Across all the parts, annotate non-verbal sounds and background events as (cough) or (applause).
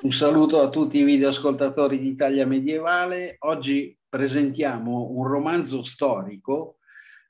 Un saluto a tutti i videoascoltatori d'Italia Medievale. Oggi presentiamo un romanzo storico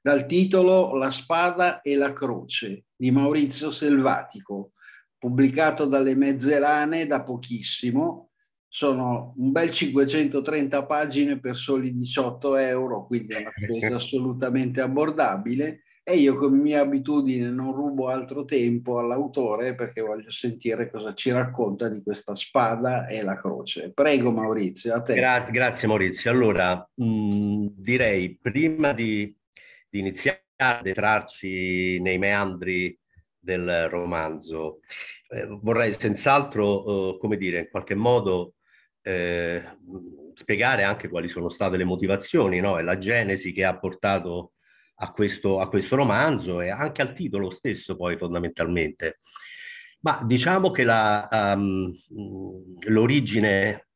dal titolo La spada e la croce di Maurizio Selvatico, pubblicato dalle Mezzelane da pochissimo sono un bel 530 pagine per soli 18 euro, quindi è una cosa eh, certo. assolutamente abbordabile e io come mia abitudine non rubo altro tempo all'autore perché voglio sentire cosa ci racconta di questa spada e la croce. Prego Maurizio, a te. Gra- grazie Maurizio. Allora, mh, mm, direi prima di, di iniziare a detrarci nei meandri del romanzo, eh, vorrei senz'altro, eh, come dire, in qualche modo eh, spiegare anche quali sono state le motivazioni no? e la genesi che ha portato a questo, a questo romanzo e anche al titolo stesso poi fondamentalmente. Ma diciamo che la, um, l'origine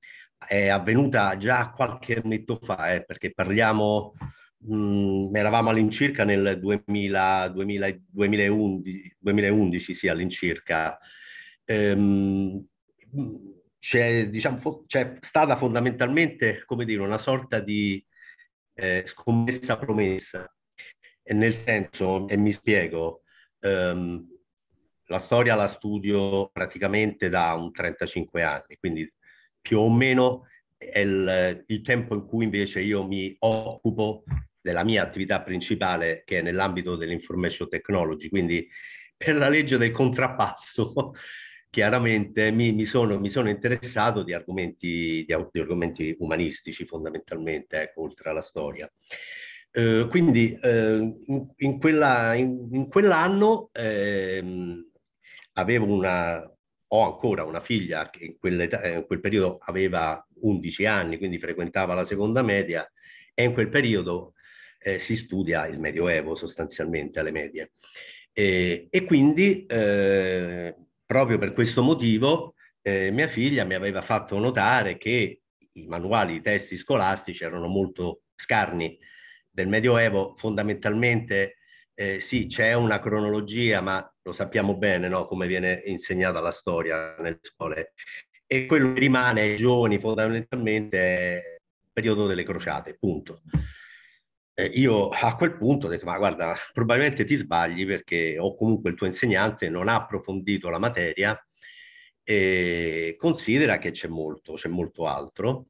è avvenuta già qualche annetto fa, eh, perché parliamo, mh, eravamo all'incirca nel 2000, 2000, 2011, 2011 sì, all'incirca. Ehm, c'è, diciamo, c'è stata fondamentalmente come dire, una sorta di eh, scommessa promessa, e nel senso, e mi spiego, ehm, la storia la studio praticamente da un 35 anni, quindi più o meno è il, il tempo in cui invece io mi occupo della mia attività principale che è nell'ambito dell'information technology, quindi per la legge del contrappasso chiaramente mi, mi, sono, mi, sono, interessato di argomenti, di, di argomenti umanistici fondamentalmente, ecco, oltre alla storia. Eh, quindi eh, in, in, quella, in, in, quell'anno eh, avevo una, ho ancora una figlia che in, eh, in quel periodo aveva 11 anni, quindi frequentava la seconda media e in quel periodo eh, si studia il Medioevo sostanzialmente alle medie. E, e quindi eh, Proprio per questo motivo eh, mia figlia mi aveva fatto notare che i manuali, i testi scolastici erano molto scarni. Del Medioevo fondamentalmente eh, sì, c'è una cronologia, ma lo sappiamo bene no? come viene insegnata la storia nelle scuole. E quello che rimane ai giovani fondamentalmente è il periodo delle crociate, punto eh, io a quel punto ho detto, ma guarda, probabilmente ti sbagli perché o comunque il tuo insegnante non ha approfondito la materia e considera che c'è molto, c'è molto altro.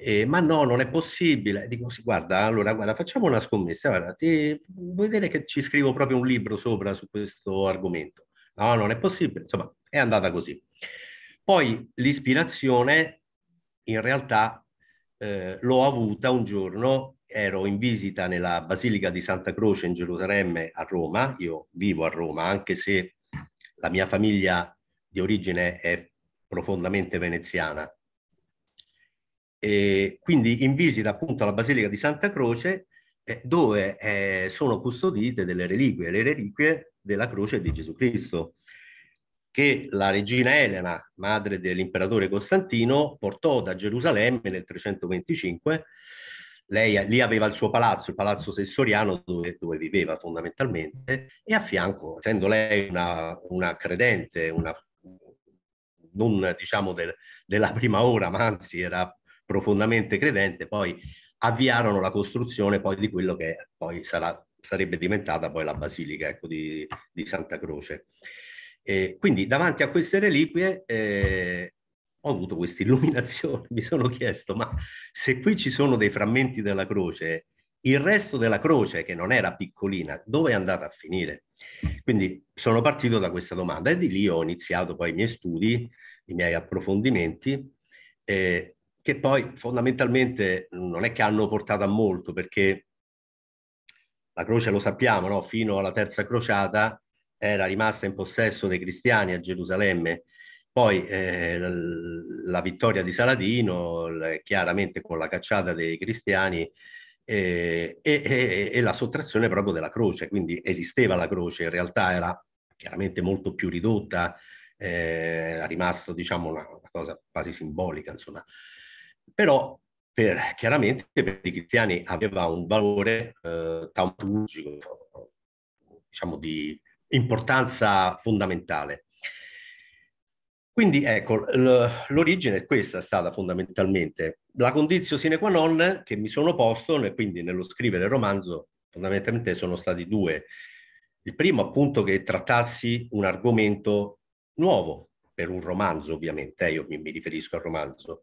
Eh, ma no, non è possibile. Dico, sì, guarda, allora, guarda, facciamo una scommessa, guarda, ti, vuoi dire che ci scrivo proprio un libro sopra su questo argomento? No, non è possibile. Insomma, è andata così. Poi l'ispirazione in realtà eh, l'ho avuta un giorno ero in visita nella Basilica di Santa Croce in Gerusalemme a Roma, io vivo a Roma anche se la mia famiglia di origine è profondamente veneziana. E quindi in visita appunto alla Basilica di Santa Croce eh, dove eh, sono custodite delle reliquie, le reliquie della croce di Gesù Cristo che la regina Elena, madre dell'imperatore Costantino, portò da Gerusalemme nel 325 lei lì aveva il suo palazzo, il palazzo sessoriano dove, dove viveva fondamentalmente e a fianco, essendo lei una, una credente, una, non diciamo del, della prima ora, ma anzi era profondamente credente, poi avviarono la costruzione poi di quello che poi sarà, sarebbe diventata poi la Basilica ecco, di, di, Santa Croce. E quindi davanti a queste reliquie eh, ho avuto questa illuminazione, (laughs) mi sono chiesto, ma se qui ci sono dei frammenti della croce, il resto della croce, che non era piccolina, dove è andata a finire? Quindi sono partito da questa domanda e di lì ho iniziato poi i miei studi, i miei approfondimenti, eh, che poi fondamentalmente non è che hanno portato a molto, perché la croce lo sappiamo, no? fino alla terza crociata era rimasta in possesso dei cristiani a Gerusalemme, poi eh, la vittoria di Saladino, chiaramente con la cacciata dei cristiani, eh, e, e, e, la sottrazione proprio della croce, quindi esisteva la croce, in realtà era chiaramente molto più ridotta, eh, era rimasto diciamo una, una, cosa quasi simbolica, insomma. Però per, chiaramente per i cristiani aveva un valore eh, taumaturgico, diciamo di importanza fondamentale. Quindi ecco, l'origine è questa stata fondamentalmente. La condizione sine qua non che mi sono posto, e quindi nello scrivere il romanzo, fondamentalmente sono stati due. Il primo appunto che trattassi un argomento nuovo, per un romanzo ovviamente, eh, io mi, mi riferisco al romanzo,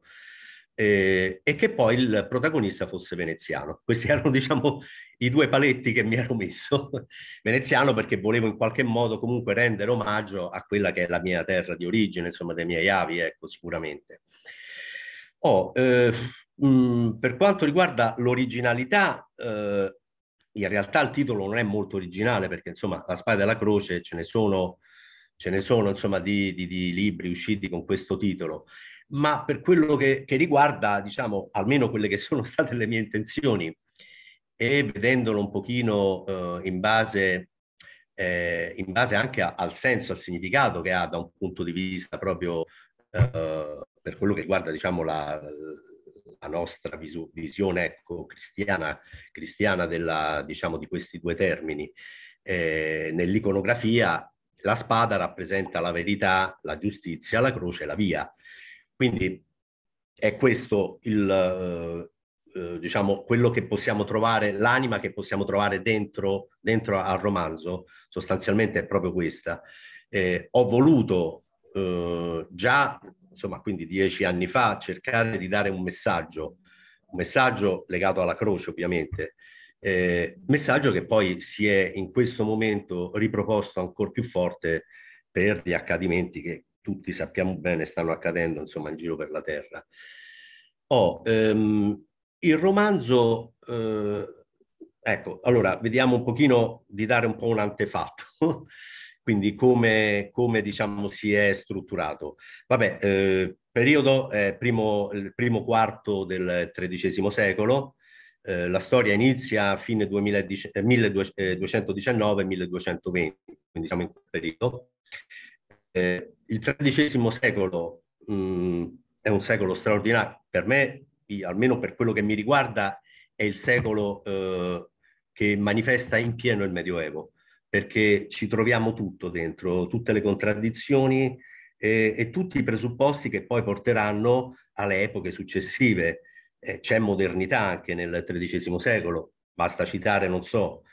eh, e che poi il protagonista fosse veneziano. Questi (laughs) erano, diciamo, i due paletti che mi ero messo. (laughs) veneziano perché volevo in qualche modo comunque rendere omaggio a quella che è la mia terra di origine, insomma, dei miei avi, ecco, sicuramente. Oh, eh, mh, mm, per quanto riguarda l'originalità, eh, in realtà il titolo non è molto originale perché, insomma, La spada della croce ce ne sono, ce ne sono insomma, di, di, di libri usciti con questo titolo ma per quello che, che riguarda, diciamo, almeno quelle che sono (laughs) state le mie intenzioni e vedendolo un pochino eh, in, base, eh, in, base, anche a, al senso, al significato che ha da un punto di vista proprio eh, per quello che riguarda, diciamo, la, la nostra visu- visione ecco, cristiana, cristiana della, diciamo, di questi due termini. Eh, nell'iconografia la spada rappresenta la verità, la giustizia, la croce, la via. Quindi è questo il, eh, eh, diciamo, quello che possiamo trovare, l'anima che possiamo trovare dentro, dentro al romanzo, sostanzialmente è proprio questa. Eh, ho voluto eh, già, insomma, quindi dieci anni fa, cercare di dare un messaggio, un messaggio legato alla croce ovviamente, eh, messaggio che poi si è in questo momento riproposto ancora più forte per gli accadimenti che tutti sappiamo bene stanno accadendo insomma in giro per la terra. Oh, ehm, il romanzo, eh, ecco, allora vediamo un pochino di dare un po' un antefatto, (laughs) quindi come, come, diciamo si è strutturato. Vabbè, eh, periodo è primo, il primo quarto del XIII secolo, eh, la storia inizia a fine 1219-1220, eh, eh, quindi siamo in quel periodo eh, il XIII secolo mh, mm, è un secolo straordinario, per me, almeno per quello che mi riguarda, è il secolo eh, che manifesta in pieno il Medioevo, perché ci troviamo tutto dentro, tutte le contraddizioni e, e tutti i presupposti che poi porteranno alle epoche successive. Eh, c'è modernità anche nel XIII secolo, basta citare, non so,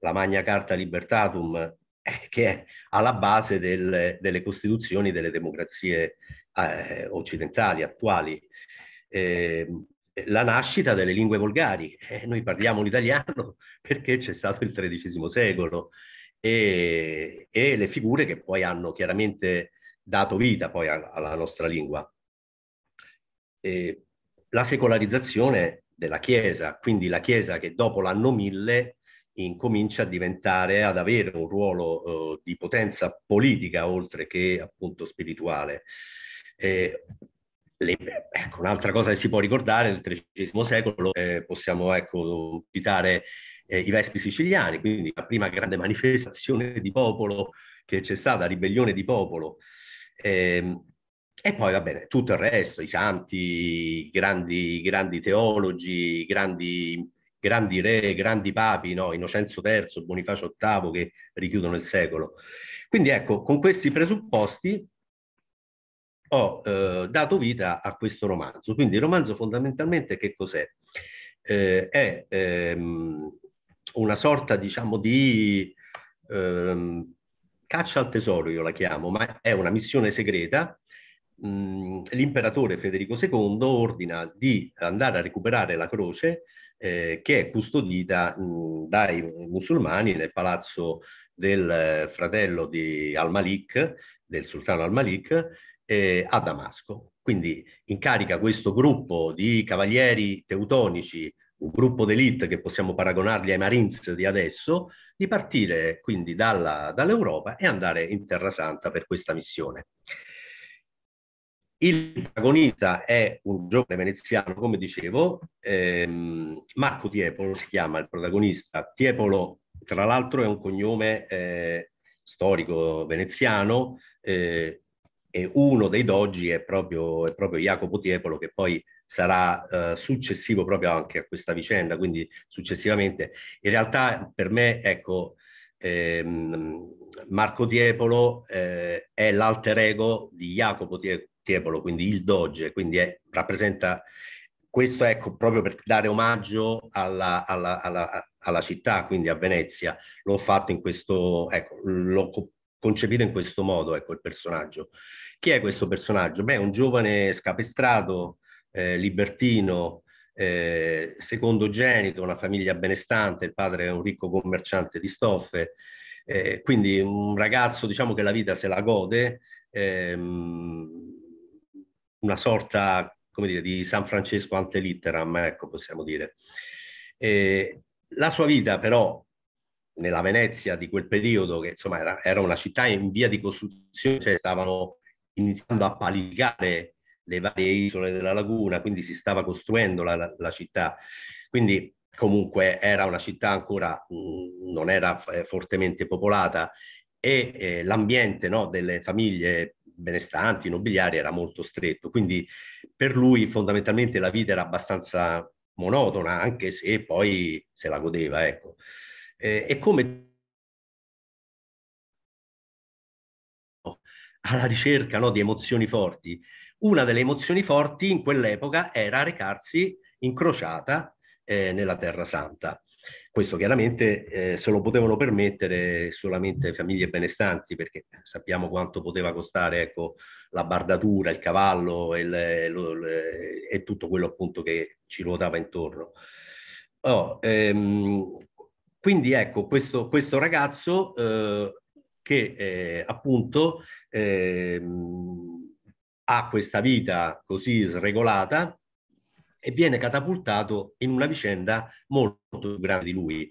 la Magna Carta Libertatum eh, che è alla base del, delle costituzioni delle democrazie eh, occidentali attuali. Eh, la nascita delle lingue volgari. Eh, noi parliamo l'italiano (laughs) perché c'è stato il XIII secolo e, e, le figure che poi hanno chiaramente dato vita poi alla nostra lingua. la secolarizzazione della Chiesa, quindi la Chiesa che dopo l'anno 1000 incomincia a diventare, ad avere un ruolo eh, di potenza politica oltre che appunto spirituale. Eh, le, ecco, un'altra cosa che si può ricordare, nel XIII secolo eh, possiamo ecco, citare eh, i Vespi siciliani, quindi la prima grande manifestazione di popolo che c'è stata, ribellione di popolo. Ehm, e poi va bene, tutto il resto, i santi, i grandi, grandi teologi, i grandi grandi re, grandi papi, no? Innocenzo III, Bonifacio VIII che richiudono il secolo. Quindi ecco, con questi presupposti ho eh, dato vita a questo romanzo. Quindi il romanzo fondamentalmente che cos'è? Eh, è ehm, una sorta, diciamo, di ehm, caccia al tesoro, io la chiamo, ma è una missione segreta. Mh, mm, l'imperatore Federico II ordina di andare a recuperare la croce eh, che è custodita mh, dai musulmani nel palazzo del eh, fratello di Al-Malik, del sultano Al-Malik, eh, a Damasco. Quindi incarica questo gruppo di cavalieri teutonici un gruppo d'elite che possiamo paragonarli ai Marines di adesso, di partire quindi dalla, dall'Europa e andare in Terra Santa per questa missione. Il protagonista è un giovane veneziano, come dicevo, ehm, Marco Tiepolo si chiama il protagonista. Tiepolo, tra l'altro, è un cognome eh, storico veneziano eh, e uno dei doggi è proprio, è proprio Jacopo Tiepolo che poi sarà eh, successivo proprio anche a questa vicenda, quindi successivamente. In realtà per me, ecco, ehm, Marco Tiepolo eh, è l'alter ego di Jacopo Tiepolo Tiepolo, quindi il Doge, quindi è, rappresenta questo ecco proprio per dare omaggio alla, alla, alla, alla, città, quindi a Venezia. L'ho fatto in questo, ecco, l'ho concepito in questo modo, ecco il personaggio. Chi è questo personaggio? Beh, un giovane scapestrato, eh, libertino, eh, secondogenito, una famiglia benestante, il padre è un ricco commerciante di stoffe, eh, quindi un ragazzo diciamo che la vita se la gode, ehm, una sorta come dire, di San Francesco ante litteram, ecco, possiamo dire. E la sua vita però nella Venezia di quel periodo, che insomma era, era una città in via di costruzione, cioè stavano iniziando a paligare le varie isole della laguna, quindi si stava costruendo la, la, la città. Quindi comunque era una città ancora, mh, mm, non era eh, fortemente popolata e eh, l'ambiente no, delle famiglie benestanti, nobiliari, era molto stretto, quindi per lui fondamentalmente la vita era abbastanza monotona, anche se poi se la godeva, ecco. Eh, e come alla ricerca no, di emozioni forti, una delle emozioni forti in quell'epoca era recarsi in crociata eh, nella Terra Santa. Questo chiaramente eh, se lo potevano permettere solamente famiglie benestanti, perché sappiamo quanto poteva costare ecco, la bardatura, il cavallo e, eh, le, lo, le, e tutto quello appunto che ci ruotava intorno. Oh, ehm, quindi ecco, questo, questo ragazzo eh, che eh, appunto ehm, ha questa vita così sregolata e viene catapultato in una vicenda molto più grande di lui.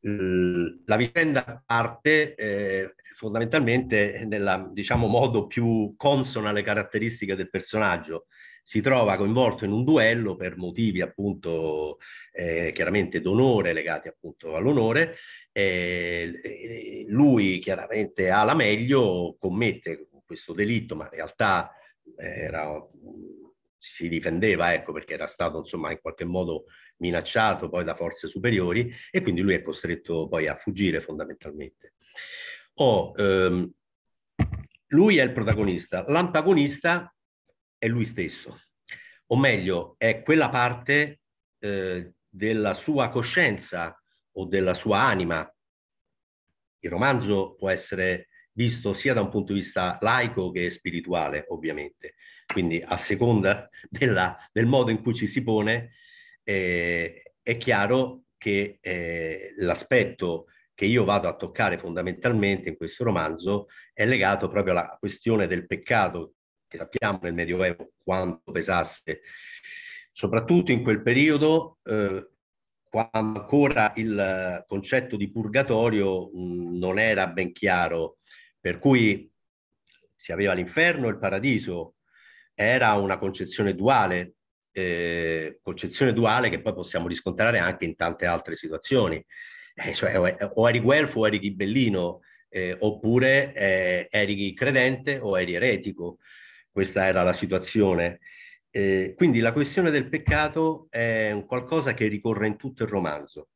La vicenda parte eh, fondamentalmente nel diciamo, modo più consono alle caratteristiche del personaggio. Si trova coinvolto in un duello per motivi appunto eh, chiaramente d'onore legati appunto all'onore. Eh, lui chiaramente ha la meglio, commette questo delitto, ma in realtà era si difendeva, ecco, perché era stato insomma in qualche modo minacciato poi da forze superiori e quindi lui è costretto poi a fuggire fondamentalmente. Oh, ehm, lui è il protagonista, l'antagonista è lui stesso, o meglio è quella parte eh, della sua coscienza o della sua anima. Il romanzo può essere visto sia da un punto di vista laico che spirituale, ovviamente. Quindi a seconda della, del modo in cui ci si pone, eh, è chiaro che eh, l'aspetto che io vado a toccare fondamentalmente in questo romanzo è legato proprio alla questione del peccato, che sappiamo nel Medioevo quanto pesasse, soprattutto in quel periodo eh, quando ancora il concetto di purgatorio mh, mm, non era ben chiaro, per cui si aveva l'inferno e il paradiso, era una concezione duale, eh, concezione duale che poi possiamo riscontrare anche in tante altre situazioni. Eh, cioè, o eri guelfo o eri ghibellino, eh, oppure eh, eri credente o eri eretico. Questa era la situazione. Eh, quindi la questione del peccato è un qualcosa che ricorre in tutto il romanzo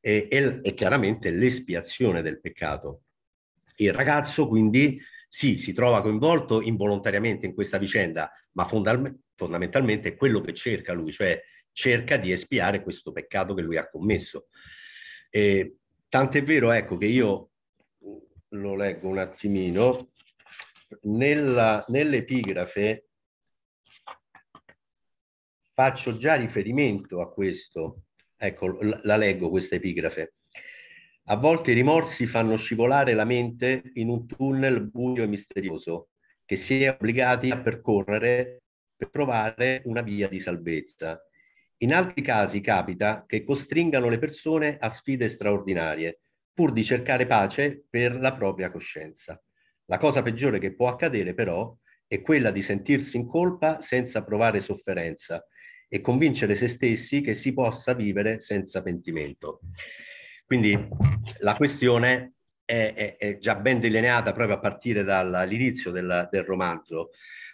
e, e, e chiaramente l'espiazione del peccato. Il ragazzo quindi sì, si trova coinvolto involontariamente in questa vicenda, ma fondamentalmente è quello che cerca lui, cioè cerca di espiare questo peccato che lui ha commesso. E, tant'è vero, ecco, che io lo leggo un attimino, nella, nell'epigrafe faccio già riferimento a questo, ecco, la leggo questa epigrafe. A volte i rimorsi fanno scivolare la mente in un tunnel buio e misterioso che si è obbligati a percorrere per trovare una via di salvezza. In altri casi capita che costringano le persone a sfide straordinarie, pur di cercare pace per la propria coscienza. La cosa peggiore che può accadere però è quella di sentirsi in colpa senza provare sofferenza e convincere se stessi che si possa vivere senza pentimento. Quindi la questione è, è, è già ben delineata proprio a partire dall'inizio del, del romanzo.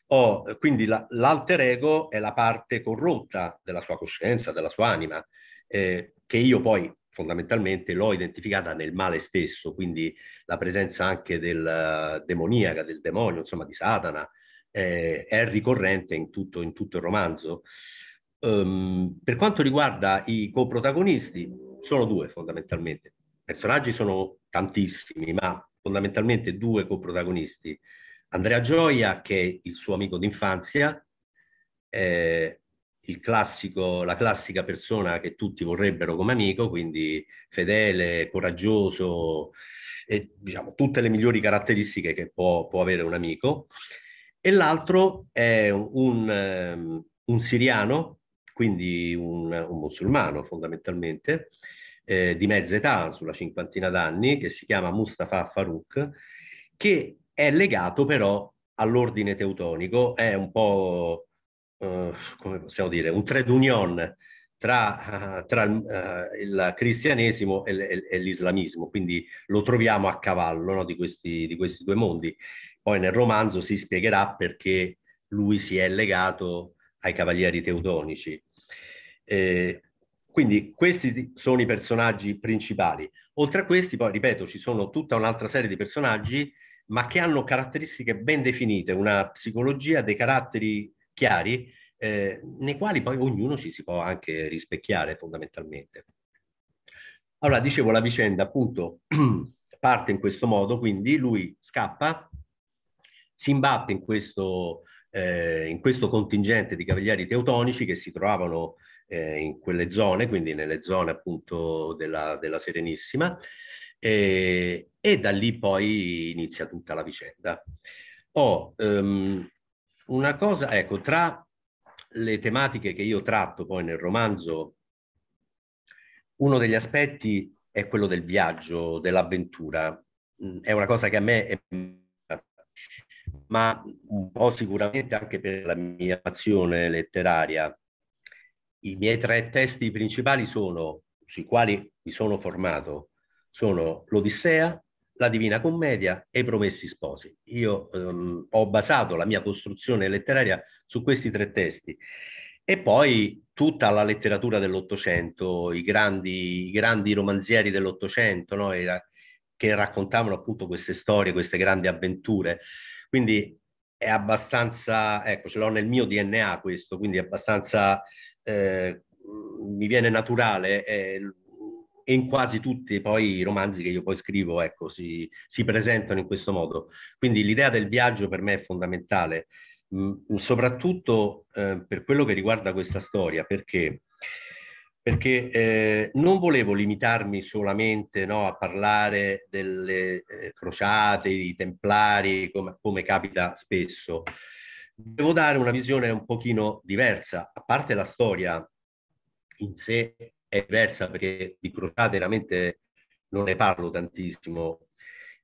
Oh, quindi la, l'alter ego è la parte corrotta della sua coscienza, della sua anima, eh, che io poi fondamentalmente l'ho identificata nel male stesso, quindi la presenza anche del eh, demoniaca, del demonio, insomma di Satana, eh, è ricorrente in tutto, in tutto il romanzo. Um, per quanto riguarda i coprotagonisti, sono due fondamentalmente. Personaggi sono tantissimi, ma fondamentalmente due coprotagonisti. Andrea Gioia, che è il suo amico d'infanzia, eh, classico, la classica persona che tutti vorrebbero come amico, quindi fedele, coraggioso, e, diciamo, tutte le migliori caratteristiche che può, può avere un amico. E l'altro è un, un, ehm, un siriano quindi un, un musulmano fondamentalmente, eh, di mezza età, sulla cinquantina d'anni, che si chiama Mustafa Farouk, che è legato però all'ordine teutonico, è un po', eh, come possiamo dire, un trade union tra, tra uh, il cristianesimo e, e l'islamismo, quindi lo troviamo a cavallo no, di, questi, di, questi, due mondi. Poi nel romanzo si spiegherà perché lui si è legato ai cavalieri teutonici. Eh, quindi questi sono i personaggi principali. Oltre a questi, poi ripeto, ci sono tutta un'altra serie di personaggi, ma che hanno caratteristiche ben definite, una psicologia, dei caratteri chiari, eh, nei quali poi ognuno ci si può anche rispecchiare fondamentalmente. Allora, dicevo, la vicenda appunto (clears throat) parte in questo modo, quindi lui scappa, si imbatte in questo, eh, in questo contingente di cavalieri teutonici che si trovavano eh, in quelle zone, quindi nelle zone appunto della, della Serenissima, e, eh, e, da lì poi inizia tutta la vicenda. Oh, um, una cosa, ecco, tra le tematiche che io tratto poi nel romanzo, uno degli aspetti è quello del viaggio, dell'avventura. Mm, è una cosa che a me è ma un po' sicuramente anche per la mia azione letteraria i miei tre testi principali sono, sui quali mi sono formato, sono l'Odissea, la Divina Commedia e i Promessi Sposi. Io ehm, ho basato la mia costruzione letteraria su questi tre testi e poi tutta la letteratura dell'Ottocento, i grandi, i grandi romanzieri dell'Ottocento no? che raccontavano appunto queste storie, queste grandi avventure. Quindi è abbastanza, ecco, ce l'ho nel mio DNA questo, quindi è abbastanza, eh, mi viene naturale eh, e in quasi tutti poi i romanzi che io poi scrivo, ecco, si, si presentano in questo modo. Quindi l'idea del viaggio per me è fondamentale, mh, mm, soprattutto eh, per quello che riguarda questa storia, perché perché eh, non volevo limitarmi solamente no, a parlare delle eh, crociate, dei templari, come, come capita spesso. Devo dare una visione un pochino diversa, a parte la storia in sé è diversa perché di crociate veramente non ne parlo tantissimo.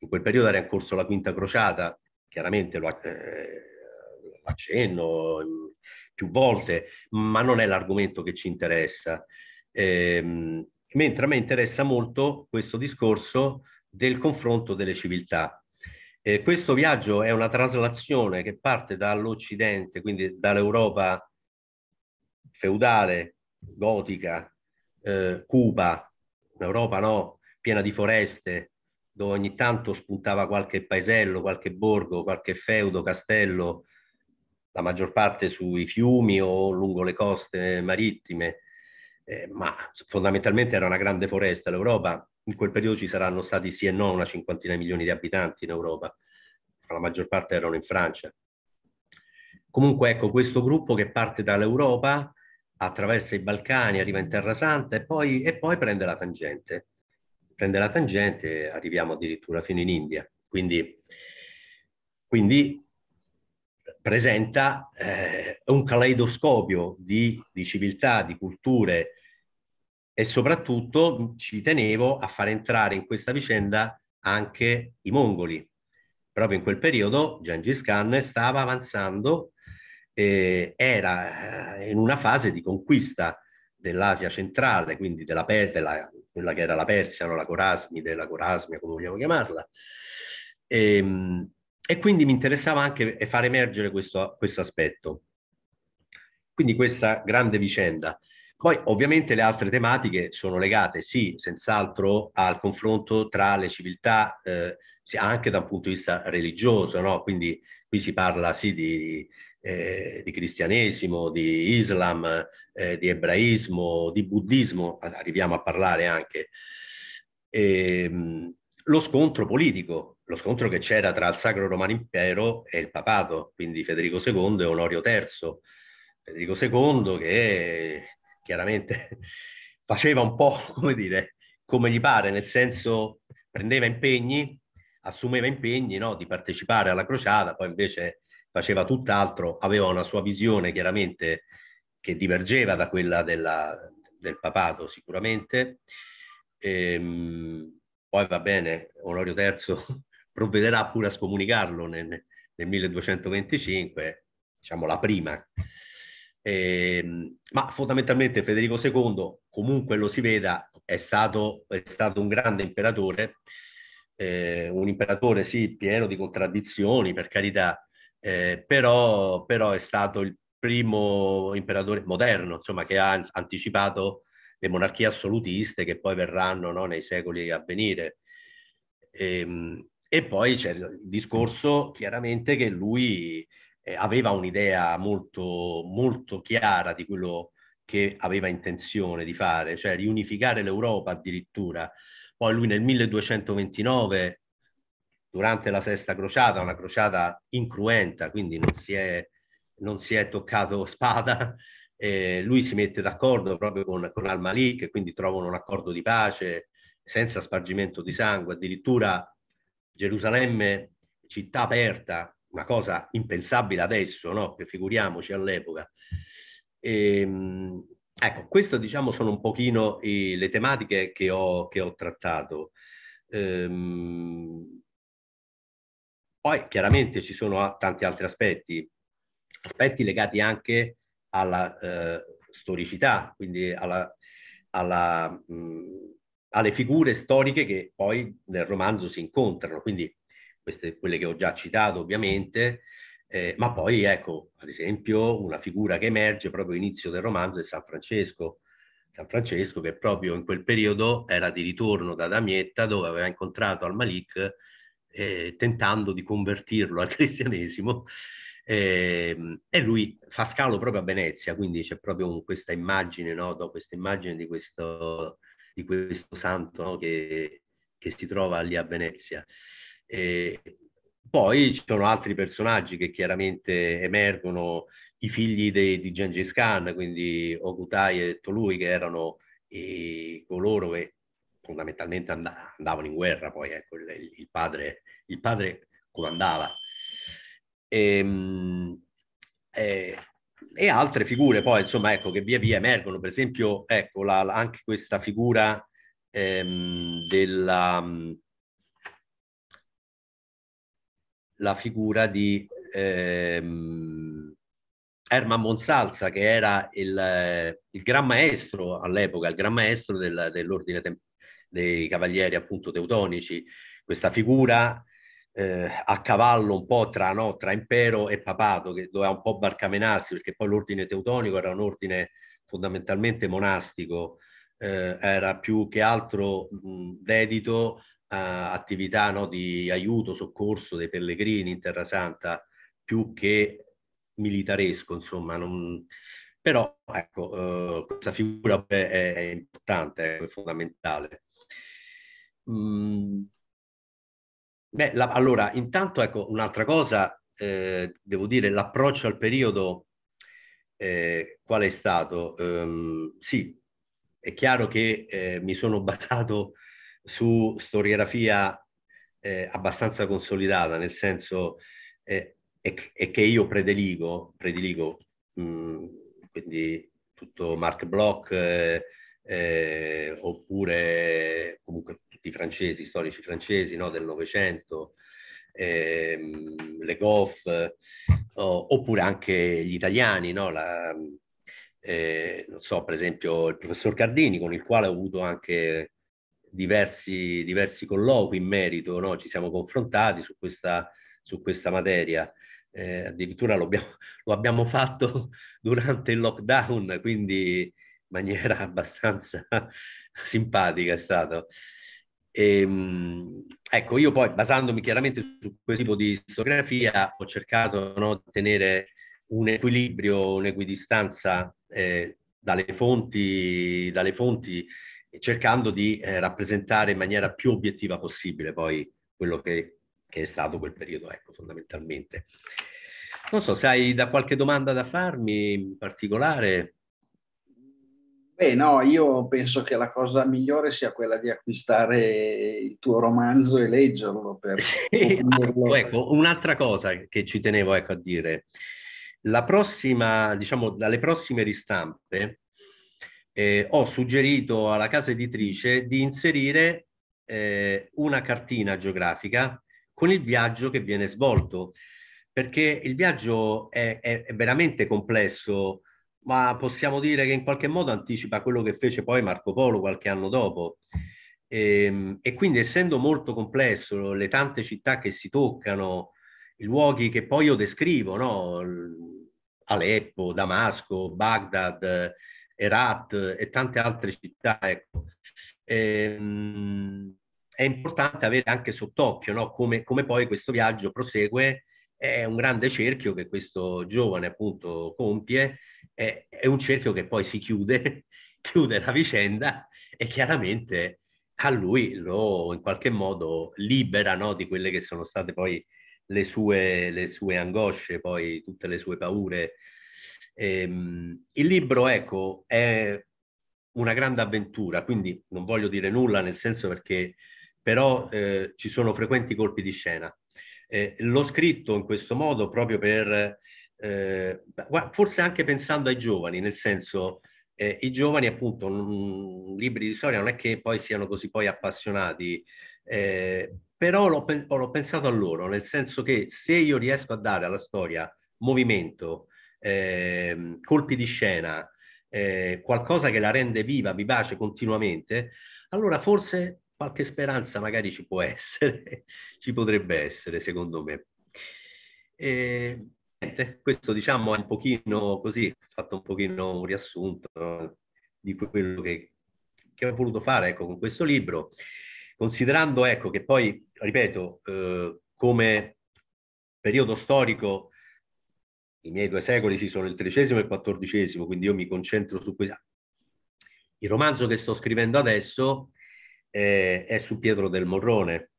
In quel periodo era in corso la quinta crociata, chiaramente lo, eh, accenno mm, più volte, ma non è l'argomento che ci interessa. Ehm, mentre a me interessa molto questo discorso del confronto delle civiltà. Eh, questo viaggio è una traslazione che parte dall'Occidente, quindi dall'Europa feudale, gotica, eh, Cuba, un'Europa no, piena di foreste, dove ogni tanto spuntava qualche paesello, qualche borgo, qualche feudo, castello, la maggior parte sui fiumi o lungo le coste marittime eh, ma fondamentalmente era una grande foresta l'Europa. In quel periodo ci saranno stati sì e no una cinquantina di milioni di abitanti in Europa, la maggior parte erano in Francia. Comunque ecco questo gruppo che parte dall'Europa, attraversa i Balcani, arriva in Terra Santa e poi, e poi prende la tangente. Prende la tangente e arriviamo addirittura fino in India. Quindi, quindi presenta eh, un caleidoscopio di, di civiltà, di culture, e soprattutto ci tenevo a far entrare in questa vicenda anche i mongoli. Proprio in quel periodo Gengis Khan stava avanzando, eh, era eh, in una fase di conquista dell'Asia centrale, quindi della, della, quella che era la Persia, no? la Corasmide, la Corasmia, come vogliamo chiamarla. E, ehm, e, quindi mi interessava anche far emergere questo, questo aspetto. Quindi questa grande vicenda. Poi ovviamente le altre tematiche sono legate, sì, senz'altro al confronto tra le civiltà, eh, anche da un punto di vista religioso, no? quindi qui si parla sì di, eh, di cristianesimo, di islam, eh, di ebraismo, di buddismo, arriviamo a parlare anche. E, ehm, lo scontro politico, lo scontro che c'era tra il Sacro Romano Impero e il Papato, quindi Federico II e Onorio III. Federico II che chiaramente (laughs) faceva un po' (laughs) come dire come gli pare, nel senso prendeva impegni, assumeva impegni no, di partecipare alla crociata, poi invece faceva tutt'altro, aveva una sua visione chiaramente che divergeva da quella della, del papato sicuramente. E, ehm, poi va bene, Onorio III (laughs) provvederà pure a scomunicarlo nel, nel 1225, diciamo la prima eh, ma fondamentalmente Federico II, comunque lo si veda, è stato, è stato un grande imperatore, eh, un imperatore sì pieno di contraddizioni per carità, eh, però, però, è stato il primo imperatore moderno insomma, che ha anticipato le monarchie assolutiste che poi verranno no, nei secoli a venire. E, ehm, e poi c'è il discorso chiaramente che lui eh, aveva un'idea molto, molto chiara di quello che aveva intenzione di fare, cioè riunificare l'Europa addirittura. Poi lui nel 1229, durante la Sesta Crociata, una crociata incruenta, quindi non si è, non si è toccato spada, (laughs) eh, lui si mette d'accordo proprio con, con Al-Malik, quindi trovano un accordo di pace senza spargimento di sangue, addirittura Gerusalemme, città aperta, una cosa impensabile adesso, no? figuriamoci all'epoca. Ehm, ecco, queste diciamo sono un pochino i, le tematiche che ho, che ho trattato. Ehm, poi chiaramente ci sono tanti altri aspetti, aspetti legati anche alla eh, storicità, quindi alla, alla, mh, mm, alle figure storiche che poi nel romanzo si incontrano, quindi queste, quelle che ho già citato ovviamente, eh, ma poi ecco, ad esempio, una figura che emerge proprio all'inizio del romanzo è San Francesco. San Francesco che proprio in quel periodo era di ritorno da Damietta dove aveva incontrato al-Malik eh, tentando di convertirlo al (laughs) cristianesimo eh, e lui fa scalo proprio a Venezia, quindi c'è proprio un, questa immagine, no? Do questa immagine di questo, di questo santo no? che, che si trova lì a Venezia. E poi ci sono altri personaggi che chiaramente emergono, i figli dei, di Gengis Khan, quindi Ogutai e Tolui, che erano eh, coloro che fondamentalmente andavano in guerra, poi ecco, il, il, padre, il padre comandava. E, ehm, e, eh, e, altre figure poi, insomma, ecco, che via via emergono, per esempio, ecco, la, anche questa figura ehm, della la figura di ehm, Herman Monsalza, che era il, il gran maestro all'epoca, il gran maestro del, dell'ordine tem- dei cavalieri appunto teutonici, questa figura eh, a cavallo un po' tra, no, tra, impero e papato, che doveva un po' barcamenarsi, perché poi l'ordine teutonico era un ordine fondamentalmente monastico, eh, era più che altro mh, dedito eh, attività no, di aiuto, soccorso dei pellegrini in Terra Santa più che militaresco, insomma, non... però ecco, eh, questa figura è, è, importante, è fondamentale. Mm. Beh, la, allora, intanto ecco, un'altra cosa, eh, devo dire, l'approccio al periodo, eh, qual è stato? Um, sì, è chiaro che eh, mi sono (laughs) basato su storiografia eh, abbastanza consolidata, nel senso eh, e, che io prediligo, prediligo mh, quindi tutto Marc Bloch eh, eh, oppure comunque tutti i francesi, storici francesi no, del Novecento, eh, Le Goff, oh, oppure anche gli italiani, no, la, eh, non so, per esempio il professor Cardini con il quale ho avuto anche diversi, diversi colloqui in merito, no? ci siamo confrontati su questa, su questa materia. Eh, addirittura lo abbiamo, (laughs) lo abbiamo, fatto (laughs) durante il lockdown, quindi in maniera (laughs) abbastanza simpatica è stato. E, ehm, ecco, io poi basandomi chiaramente su questo tipo di storiografia ho cercato no, di tenere un equilibrio, un'equidistanza eh, dalle fonti, dalle fonti cercando di eh, rappresentare in maniera più obiettiva possibile poi quello che, che, è stato quel periodo, ecco, fondamentalmente. Non so se hai da qualche domanda da farmi in particolare. Beh, no, io penso che la cosa migliore sia quella di acquistare il tuo romanzo e leggerlo. Per... ecco, (laughs) ecco, un'altra cosa che ci tenevo ecco, a dire. La prossima, diciamo, dalle prossime ristampe, eh, ho suggerito alla casa editrice di inserire eh, una cartina geografica con il viaggio che viene svolto, perché il viaggio è, è, è veramente complesso, ma possiamo dire che in qualche modo anticipa quello che fece poi Marco Polo qualche anno dopo. E, ehm, e quindi essendo molto complesso, le tante città che si toccano, i luoghi che poi io descrivo, no? Aleppo, Damasco, Baghdad, Erat e tante altre città. Ecco. E, ehm, è importante avere anche sott'occhio no? come, come, poi questo viaggio prosegue. È un grande cerchio che questo giovane appunto compie, è, è un cerchio che poi si chiude, (laughs) chiude la vicenda e chiaramente a lui lo in qualche modo libera no? di quelle che sono state poi le sue, le sue angosce, poi tutte le sue paure Ehm, il libro, ecco, è una grande avventura, quindi non voglio dire nulla nel senso perché però eh, ci sono frequenti colpi di scena. Eh, l'ho scritto in questo modo proprio per, eh, forse anche pensando ai giovani, nel senso eh, i giovani appunto, mh, mm, libri di storia non è che poi siano così poi appassionati, eh, però l'ho, l'ho pensato a loro, nel senso che se io riesco a dare alla storia movimento, eh, colpi di scena, eh, qualcosa che la rende viva, vivace continuamente, allora forse qualche speranza magari ci può (laughs) essere, ci potrebbe essere secondo me. Ehm, e, questo diciamo è un pochino così, fatto un pochino un riassunto di quello che, che ho voluto fare ecco, con questo libro, considerando ecco, che poi, ripeto, eh, come periodo storico i miei due secoli sì, sono il tredicesimo e il quattordicesimo, quindi io mi concentro su questo. Il romanzo che sto scrivendo adesso eh, è su Pietro del Morrone,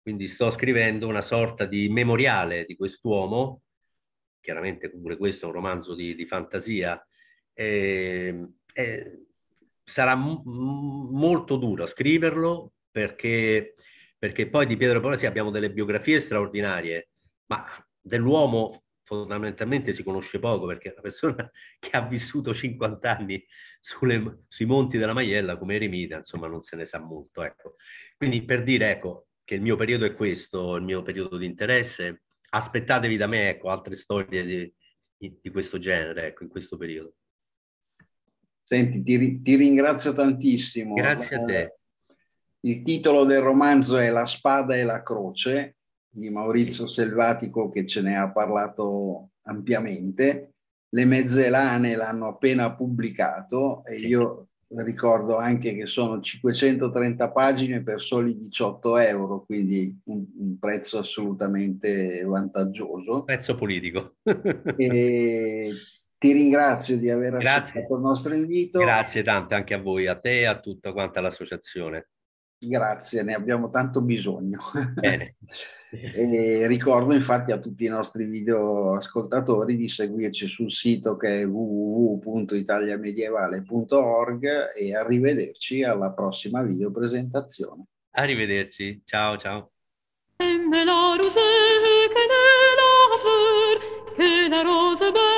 quindi sto scrivendo una sorta di memoriale di quest'uomo, chiaramente pure questo è un romanzo di, di fantasia, eh, eh, sarà molto duro scriverlo perché, perché poi di Pietro del Morrone sì, abbiamo delle biografie straordinarie, ma dell'uomo fondamentalmente si conosce poco perché la persona (laughs) che ha vissuto 50 anni sulle, sui monti della Maiella come eremita, insomma, non se ne sa molto. Ecco. Quindi per dire ecco, che il mio periodo è questo, il mio periodo di interesse, aspettatevi da me ecco, altre storie di, di questo genere ecco, in questo periodo. Senti, ti, ti ringrazio tantissimo. Grazie a te. Eh, il titolo del romanzo è La spada e la croce di Maurizio Selvatico che ce ne ha parlato ampiamente. Le Mezzelane l'hanno appena pubblicato e io ricordo anche che sono 530 pagine per soli 18 euro, quindi un, un prezzo assolutamente vantaggioso. Prezzo politico. e ti ringrazio di aver Grazie. accettato il nostro invito. Grazie tante anche a voi, a te e a tutta quanta l'associazione. Grazie, ne abbiamo tanto bisogno. Bene. (laughs) E ricordo infatti a tutti i nostri video ascoltatori di seguirci sul sito che è www.italiamedievale.org e arrivederci alla prossima video presentazione. Arrivederci, ciao ciao. Que la rose